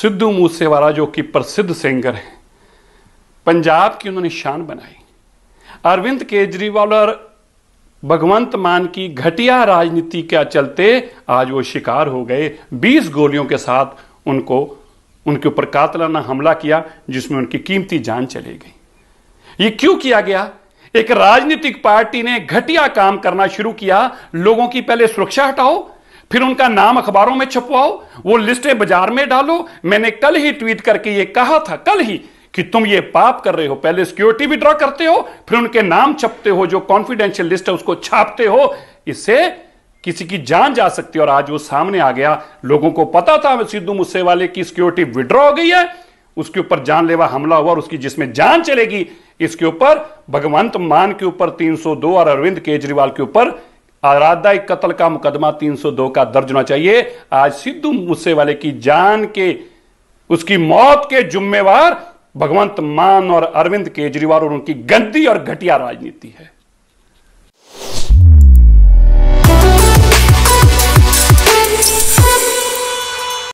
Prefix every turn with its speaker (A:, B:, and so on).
A: सिद्धू मूसेवाला जो कि प्रसिद्ध सिंगर हैं पंजाब की उन्होंने शान बनाई अरविंद केजरीवाल और भगवंत मान की घटिया राजनीति के चलते आज वो शिकार हो गए 20 गोलियों के साथ उनको उनके ऊपर कातलाना हमला किया जिसमें उनकी कीमती जान चली गई ये क्यों किया गया एक राजनीतिक पार्टी ने घटिया काम करना शुरू किया लोगों की पहले सुरक्षा हटाओ फिर उनका नाम अखबारों में छपवाओ वो लिस्टें बाजार में डालो मैंने कल ही ट्वीट करके ये कहा था कल ही कि तुम ये पाप कर रहे हो पहले सिक्योरिटी विड्रॉ करते हो फिर उनके नाम छपते हो जो कॉन्फिडेंशियल लिस्ट है उसको छापते हो इससे किसी की जान जा सकती है और आज वो सामने आ गया लोगों को पता था सिद्धू मूसे वाले की सिक्योरिटी विड्रॉ हो गई है उसके ऊपर जानलेवा हमला हुआ और उसकी जिसमें जान चलेगी इसके ऊपर भगवंत मान के ऊपर 302 और अरविंद केजरीवाल के ऊपर आराधाई कत्ल का मुकदमा 302 का दर्ज होना चाहिए आज सिद्धू मूसे वाले की जान के उसकी मौत के जुम्मेवार भगवंत मान और अरविंद केजरीवाल और उनकी गंदी और घटिया राजनीति है